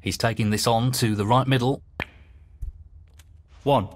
He's taking this on to the right middle. One.